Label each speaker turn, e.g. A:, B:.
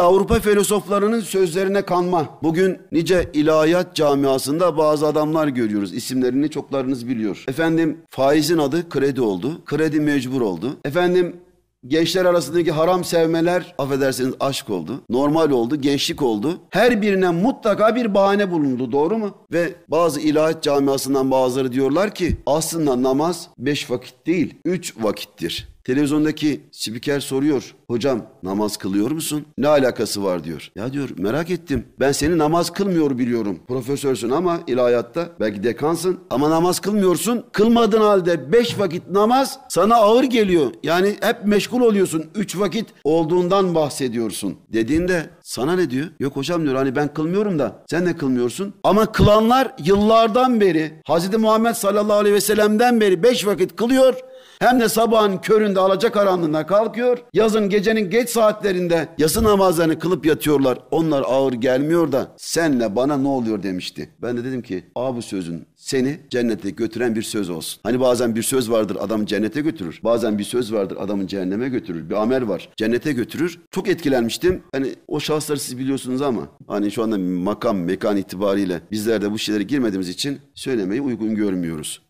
A: Avrupa filozoflarının sözlerine kanma. Bugün nice ilahiyat camiasında bazı adamlar görüyoruz. İsimlerini çoklarınız biliyor. Efendim faizin adı kredi oldu. Kredi mecbur oldu. Efendim Gençler arasındaki haram sevmeler affedersiniz aşk oldu. Normal oldu, gençlik oldu. Her birine mutlaka bir bahane bulundu doğru mu? Ve bazı ilahiyat camiasından bazıları diyorlar ki aslında namaz beş vakit değil üç vakittir. Televizyondaki spiker soruyor. Hocam namaz kılıyor musun? Ne alakası var diyor. Ya diyor merak ettim. Ben seni namaz kılmıyor biliyorum. Profesörsün ama ilahiyatta belki dekansın ama namaz kılmıyorsun. Kılmadığın halde beş vakit namaz sana ağır geliyor. Yani hep meşgul oluyorsun. Üç vakit olduğundan bahsediyorsun. Dediğinde sana ne diyor? Yok hocam diyor hani ben kılmıyorum da sen de kılmıyorsun. Ama kılanlar yıllardan beri Hz. Muhammed sallallahu aleyhi ve sellem'den beri beş vakit kılıyor. Hem de sabahın köründe alacak karanlığına kalkıyor. Yazın gecenin geç saatlerinde yası namazlarını kılıp yatıyorlar. Onlar ağır gelmiyor da senle bana ne oluyor demişti. Ben de dedim ki a sözün seni cennete götüren bir söz olsun. Hani bazen bir söz vardır adam cennete götürür. Bazen bir söz vardır adamın cehenneme götürür. Bir amel var cennete götürür. Çok etkilenmiştim. Hani o şahıs hastaları siz biliyorsunuz ama hani şu anda makam, mekan itibariyle bizler de bu şeylere girmediğimiz için söylemeyi uygun görmüyoruz.